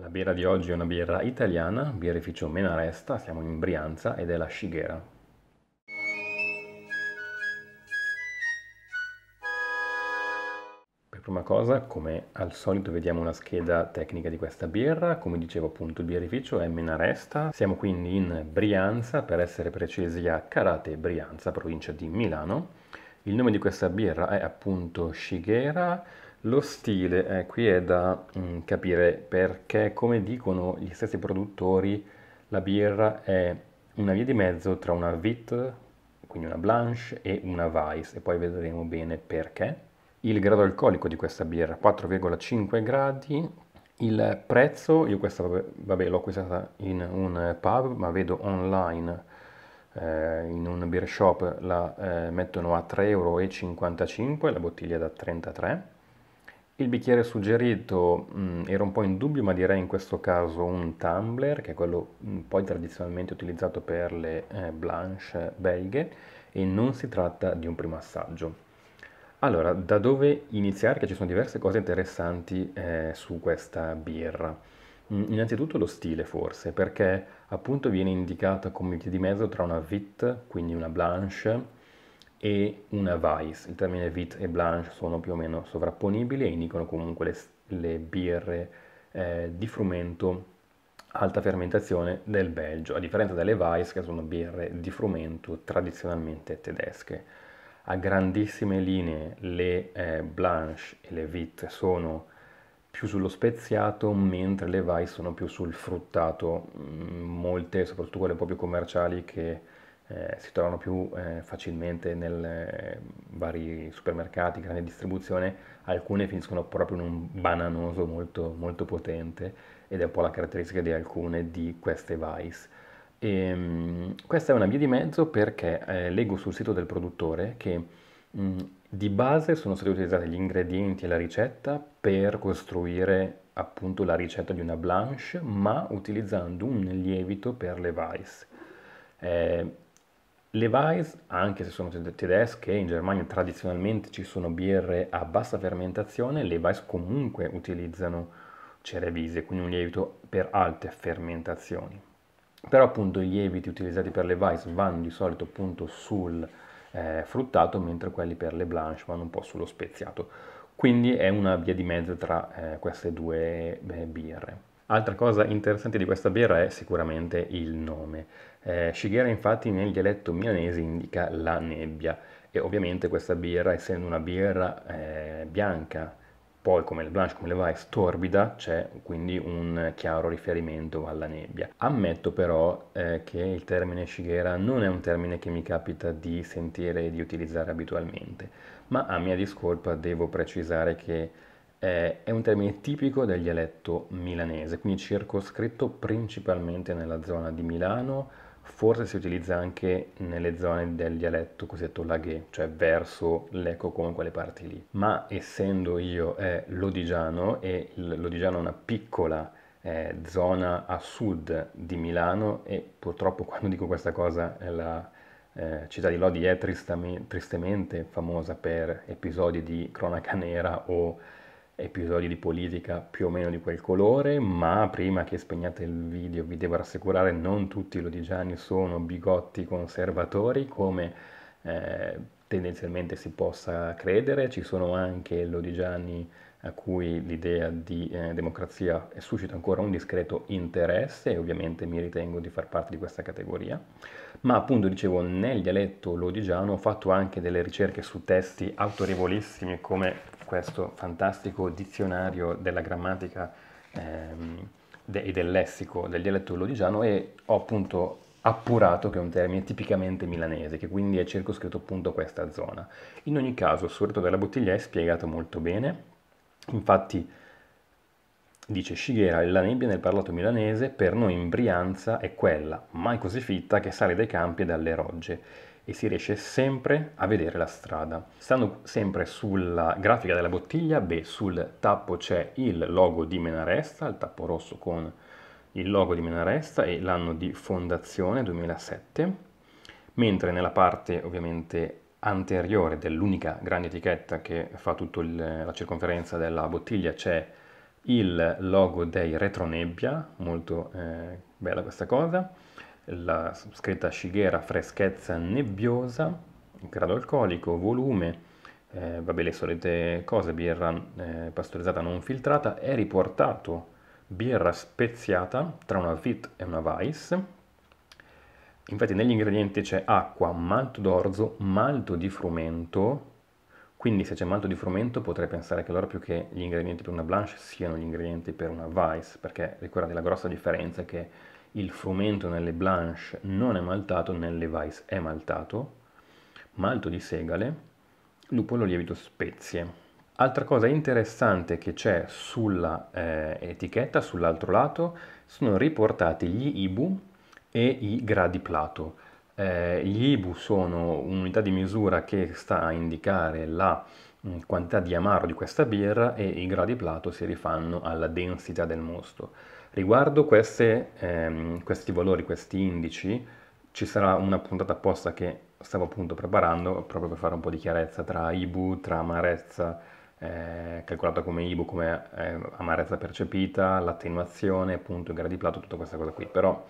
La birra di oggi è una birra italiana, birrificio Menaresta, siamo in Brianza ed è la Shigera. Per prima cosa, come al solito, vediamo una scheda tecnica di questa birra. Come dicevo appunto, il birrificio è Menaresta. Siamo quindi in Brianza, per essere precisi a Carate Brianza, provincia di Milano. Il nome di questa birra è appunto Shigera lo stile, eh, qui è da mh, mm, capire perché, come dicono gli stessi produttori, la birra è una via di mezzo tra una Vit, quindi una Blanche, e una Vice, e poi vedremo bene perché. Il grado alcolico di questa birra, 4,5 gradi. Il prezzo, io questa vabbè, l'ho acquistata in un pub, ma vedo online eh, in un beer shop la eh, mettono a 3,55 euro, la bottiglia da 33 il bicchiere suggerito mh, era un po' in dubbio, ma direi in questo caso un tumbler, che è quello mh, poi tradizionalmente utilizzato per le eh, blanche belghe, e non si tratta di un primo assaggio. Allora, da dove iniziare? Che ci sono diverse cose interessanti eh, su questa birra. Innanzitutto lo stile forse, perché appunto viene indicata come via di mezzo tra una vit, quindi una blanche, e una Vice. Il termine Vit e Blanche sono più o meno sovrapponibili e indicano comunque le, le birre eh, di frumento alta fermentazione del Belgio, a differenza delle Weiss che sono birre di frumento tradizionalmente tedesche. A grandissime linee le eh, Blanche e le Vit sono più sullo speziato, mentre le Weiss sono più sul fruttato, mm, molte, soprattutto quelle proprio commerciali che eh, si trovano più eh, facilmente nei eh, vari supermercati, grande distribuzione, alcune finiscono proprio in un bananoso molto, molto potente ed è un po' la caratteristica di alcune di queste Vice. E, ehm, questa è una via di mezzo perché eh, leggo sul sito del produttore che mh, mm, di base sono stati utilizzati gli ingredienti e la ricetta per costruire appunto la ricetta di una blanche, ma utilizzando un lievito per le Vice. Eh, le Weiss, anche se sono tedesche, in Germania tradizionalmente ci sono birre a bassa fermentazione, le Weiss comunque utilizzano cerevise, quindi un lievito per alte fermentazioni. Però appunto i lieviti utilizzati per le Weiss vanno di solito appunto sul eh, fruttato, mentre quelli per le blanche vanno un po' sullo speziato. Quindi è una via di mezzo tra eh, queste due eh, birre. Altra cosa interessante di questa birra è sicuramente il nome. Eh, Shigera infatti nel dialetto milanese indica la nebbia e ovviamente questa birra, essendo una birra eh, bianca, poi come il blanche, come le vice, torbida, c'è quindi un chiaro riferimento alla nebbia. Ammetto però eh, che il termine Shigera non è un termine che mi capita di sentire e di utilizzare abitualmente, ma a mia discolpa devo precisare che eh, è un termine tipico del dialetto milanese, quindi circoscritto principalmente nella zona di Milano, forse si utilizza anche nelle zone del dialetto cosiddetto laghe, cioè verso l'eco come quelle parti lì. Ma essendo io eh, lodigiano e lodigiano è una piccola eh, zona a sud di Milano e purtroppo quando dico questa cosa la eh, città di Lodi è tristamente, tristemente famosa per episodi di cronaca nera o episodi di politica più o meno di quel colore, ma prima che spegnate il video vi devo rassicurare non tutti i lodigiani sono bigotti conservatori come eh, tendenzialmente si possa credere, ci sono anche lodigiani a cui l'idea di eh, democrazia suscita ancora un discreto interesse e ovviamente mi ritengo di far parte di questa categoria, ma appunto dicevo nel dialetto lodigiano ho fatto anche delle ricerche su testi autorevolissimi come questo fantastico dizionario della grammatica ehm, de- e del lessico del dialetto lodigiano e ho appunto appurato che è un termine tipicamente milanese, che quindi è circoscritto appunto a questa zona. In ogni caso, il sorretto della bottiglia è spiegato molto bene, infatti dice Shigera, la nebbia nel parlato milanese per noi in Brianza è quella, mai così fitta, che sale dai campi e dalle rogge e si riesce sempre a vedere la strada. Stando sempre sulla grafica della bottiglia, beh, sul tappo c'è il logo di Menaresta, il tappo rosso con il logo di Menaresta e l'anno di fondazione 2007, mentre nella parte ovviamente anteriore dell'unica grande etichetta che fa tutta la circonferenza della bottiglia c'è il logo dei Retronebbia, molto eh, bella questa cosa, la scritta Shigera freschezza nebbiosa, grado alcolico, volume, eh, vabbè le solite cose, birra eh, pastorizzata non filtrata, è riportato birra speziata tra una Vit e una vice, Infatti negli ingredienti c'è acqua, malto d'orzo, malto di frumento, quindi se c'è malto di frumento potrei pensare che allora più che gli ingredienti per una blanche siano gli ingredienti per una vice, perché ricordate la grossa differenza che il frumento nelle blanche non è maltato, nelle vice è maltato, malto di segale, lupolo lievito spezie. Altra cosa interessante che c'è sulla eh, etichetta, sull'altro lato, sono riportati gli IBU e i gradi plato. Eh, gli IBU sono un'unità di misura che sta a indicare la Mm, quantità di amaro di questa birra e i gradi Plato si rifanno alla densità del mosto. Riguardo queste, ehm, questi valori, questi indici, ci sarà una puntata apposta che stavo appunto preparando proprio per fare un po' di chiarezza tra IBU, tra amarezza eh, calcolata come IBU, come eh, amarezza percepita, l'attenuazione, appunto i gradi Plato, tutta questa cosa qui. Però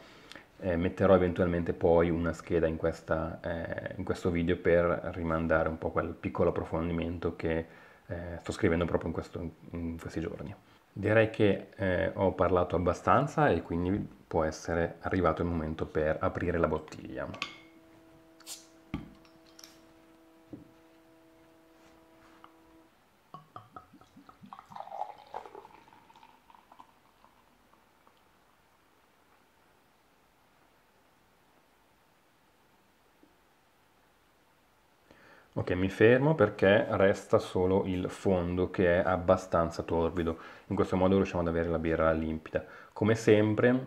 eh, metterò eventualmente poi una scheda in, questa, eh, in, questo video per rimandare un po' quel piccolo approfondimento che eh, sto scrivendo proprio in, questo, in, questi giorni. Direi che eh, ho parlato abbastanza e quindi può essere arrivato il momento per aprire la bottiglia. Ok, mi fermo perché resta solo il fondo che è abbastanza torbido, in questo modo riusciamo ad avere la birra limpida. Come sempre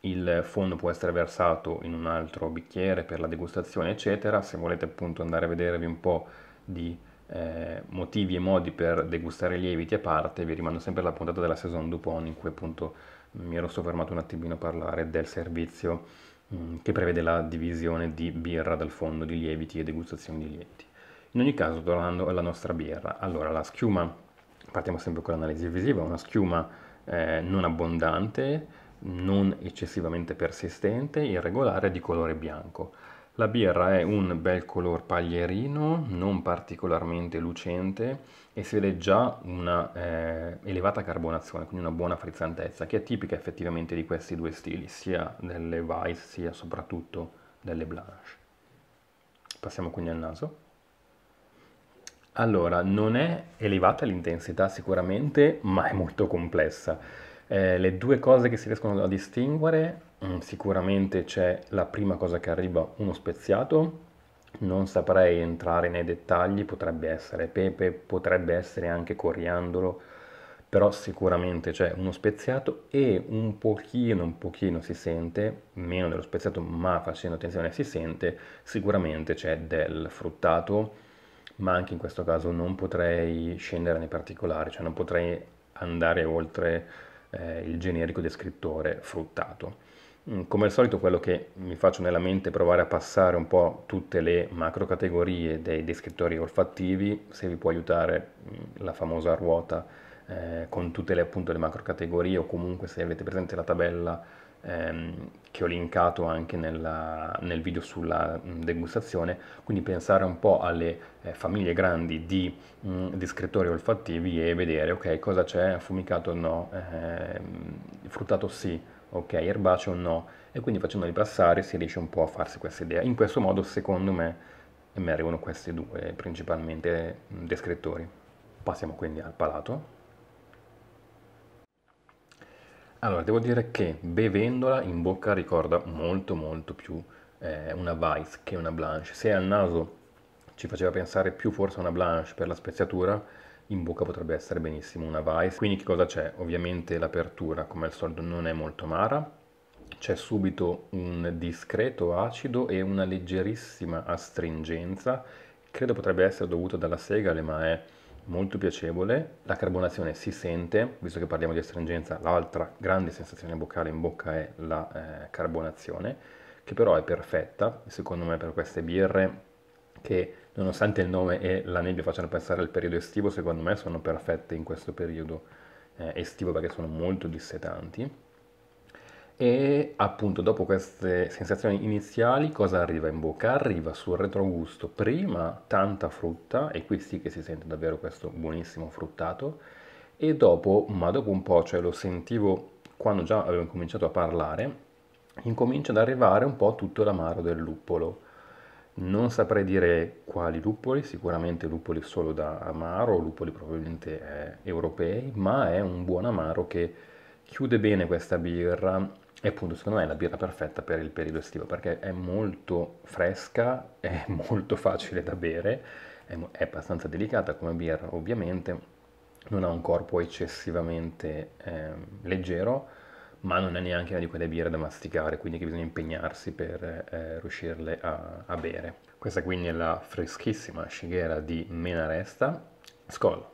il fondo può essere versato in un altro bicchiere per la degustazione eccetera, se volete appunto andare a vedervi un po' di eh, motivi e modi per degustare lieviti a parte, vi rimando sempre alla puntata della Saison Dupont in cui appunto mi ero soffermato un attimino a parlare del servizio mh, mm, che prevede la divisione di birra dal fondo di lieviti e degustazione di lieviti. In ogni caso, tornando alla nostra birra, allora la schiuma, partiamo sempre con l'analisi visiva, una schiuma eh, non abbondante, non eccessivamente persistente, irregolare di colore bianco. La birra è un bel color paglierino, non particolarmente lucente e si vede già una eh, elevata carbonazione, quindi una buona frizzantezza, che è tipica effettivamente di questi due stili, sia delle Weiss sia soprattutto delle Blanche. Passiamo quindi al naso. Allora, non è elevata l'intensità sicuramente, ma è molto complessa. Eh, le due cose che si riescono a distinguere, mm, sicuramente c'è la prima cosa che arriva, uno speziato, non saprei entrare nei dettagli, potrebbe essere pepe, potrebbe essere anche coriandolo, però sicuramente c'è uno speziato e un pochino, un pochino si sente, meno dello speziato ma facendo attenzione si sente, sicuramente c'è del fruttato, ma anche in questo caso non potrei scendere nei particolari, cioè non potrei andare oltre eh, il generico descrittore fruttato. Mm, come al solito quello che mi faccio nella mente è provare a passare un po' tutte le macro categorie dei descrittori olfattivi, se vi può aiutare mm, la famosa ruota eh, con tutte le, appunto, le macro categorie o comunque se avete presente la tabella ehm, che ho linkato anche nella, nel video sulla degustazione, quindi pensare un po' alle eh, famiglie grandi di, descrittori olfattivi e vedere ok cosa c'è, affumicato o no, eh, fruttato sì, ok, erbaceo no, e quindi facendoli passare si riesce un po' a farsi questa idea. In questo modo secondo me mi arrivano questi due principalmente descrittori. Passiamo quindi al palato. Allora, devo dire che bevendola in bocca ricorda molto molto più eh, una Vice che una Blanche. Se al naso ci faceva pensare più forse a una Blanche per la speziatura, in bocca potrebbe essere benissimo una Vice. Quindi che cosa c'è? Ovviamente l'apertura, come al solito, non è molto amara. C'è subito un discreto acido e una leggerissima astringenza. Credo potrebbe essere dovuta dalla segale, ma è molto piacevole, la carbonazione si sente, visto che parliamo di astringenza, l'altra grande sensazione boccale in bocca è la eh, carbonazione, che però è perfetta, secondo me per queste birre che nonostante il nome e la nebbia facciano pensare al periodo estivo, secondo me sono perfette in questo periodo eh, estivo perché sono molto dissetanti e appunto dopo queste sensazioni iniziali cosa arriva in bocca? Arriva sul retrogusto prima tanta frutta e qui sì che si sente davvero questo buonissimo fruttato e dopo, ma dopo un po', cioè lo sentivo quando già avevo cominciato a parlare, incomincia ad arrivare un po' tutto l'amaro del luppolo. Non saprei dire quali luppoli, sicuramente luppoli solo da amaro, luppoli probabilmente eh, europei, ma è un buon amaro che chiude bene questa birra e appunto secondo me è la birra perfetta per il periodo estivo perché è molto fresca, è molto facile da bere, è, è abbastanza delicata come birra ovviamente, non ha un corpo eccessivamente eh, leggero, ma non è neanche una di quelle birre da masticare, quindi che bisogna impegnarsi per eh, riuscirle a, a, bere. Questa quindi è la freschissima Shigera di Menaresta. Skol!